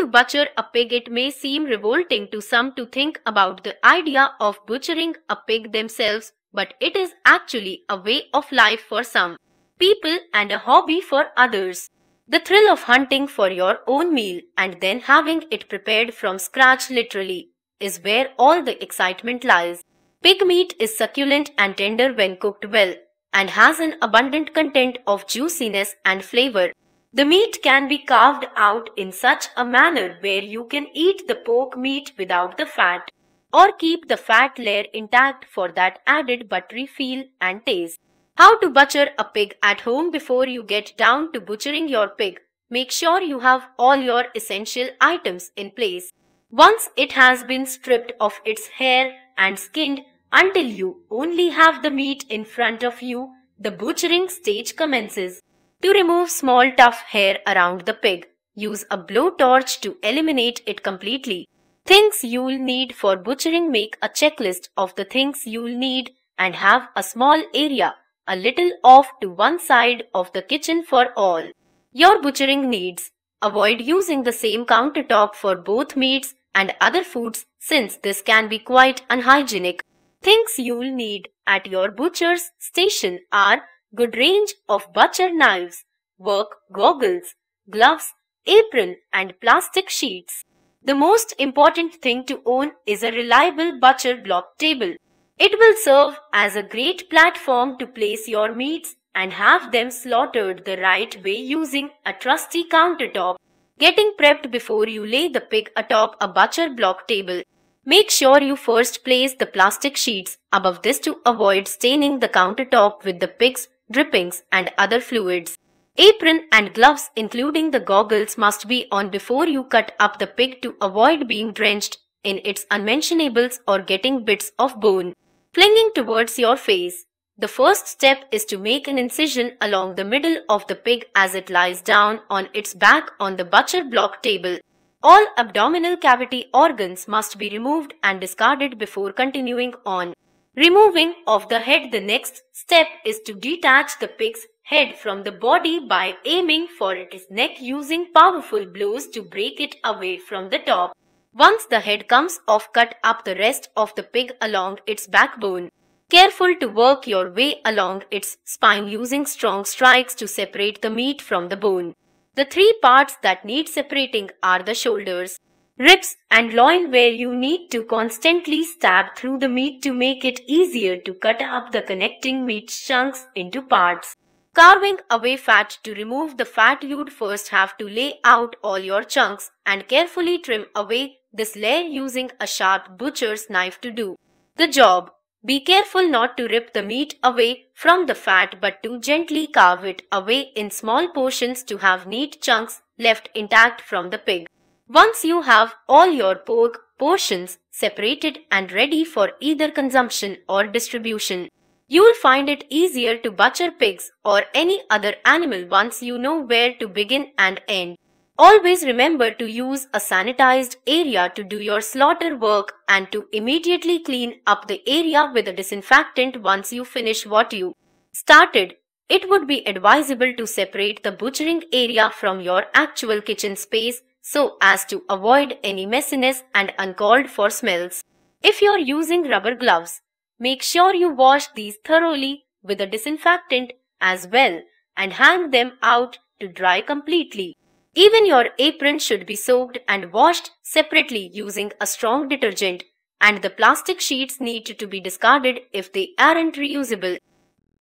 to butcher a pig, it may seem revolting to some to think about the idea of butchering a pig themselves, but it is actually a way of life for some people and a hobby for others. The thrill of hunting for your own meal and then having it prepared from scratch literally is where all the excitement lies. Pig meat is succulent and tender when cooked well and has an abundant content of juiciness and flavor. The meat can be carved out in such a manner where you can eat the pork meat without the fat or keep the fat layer intact for that added buttery feel and taste. How to butcher a pig at home before you get down to butchering your pig. Make sure you have all your essential items in place. Once it has been stripped of its hair and skinned until you only have the meat in front of you, the butchering stage commences. To remove small tough hair around the pig, use a blowtorch to eliminate it completely. Things you'll need for butchering Make a checklist of the things you'll need and have a small area a little off to one side of the kitchen for all. Your butchering needs. Avoid using the same countertop for both meats and other foods since this can be quite unhygienic. Things you'll need at your butcher's station are good range of butcher knives, work goggles, gloves, apron and plastic sheets. The most important thing to own is a reliable butcher block table. It will serve as a great platform to place your meats and have them slaughtered the right way using a trusty countertop. Getting prepped before you lay the pig atop a butcher block table. Make sure you first place the plastic sheets above this to avoid staining the countertop with the pig's drippings and other fluids. Apron and gloves including the goggles must be on before you cut up the pig to avoid being drenched in its unmentionables or getting bits of bone flinging towards your face. The first step is to make an incision along the middle of the pig as it lies down on its back on the butcher block table. All abdominal cavity organs must be removed and discarded before continuing on. Removing of the head The next step is to detach the pig's head from the body by aiming for its neck using powerful blows to break it away from the top. Once the head comes off cut up the rest of the pig along its backbone. Careful to work your way along its spine using strong strikes to separate the meat from the bone. The three parts that need separating are the shoulders, ribs and loin where you need to constantly stab through the meat to make it easier to cut up the connecting meat chunks into parts. Carving away fat to remove the fat you'd first have to lay out all your chunks and carefully trim away this layer using a sharp butcher's knife to do the job. Be careful not to rip the meat away from the fat but to gently carve it away in small portions to have neat chunks left intact from the pig. Once you have all your pork portions separated and ready for either consumption or distribution, you'll find it easier to butcher pigs or any other animal once you know where to begin and end. Always remember to use a sanitized area to do your slaughter work and to immediately clean up the area with a disinfectant once you finish what you started. It would be advisable to separate the butchering area from your actual kitchen space so as to avoid any messiness and uncalled for smells. If you are using rubber gloves, make sure you wash these thoroughly with a disinfectant as well and hang them out to dry completely. Even your apron should be soaked and washed separately using a strong detergent and the plastic sheets need to be discarded if they aren't reusable.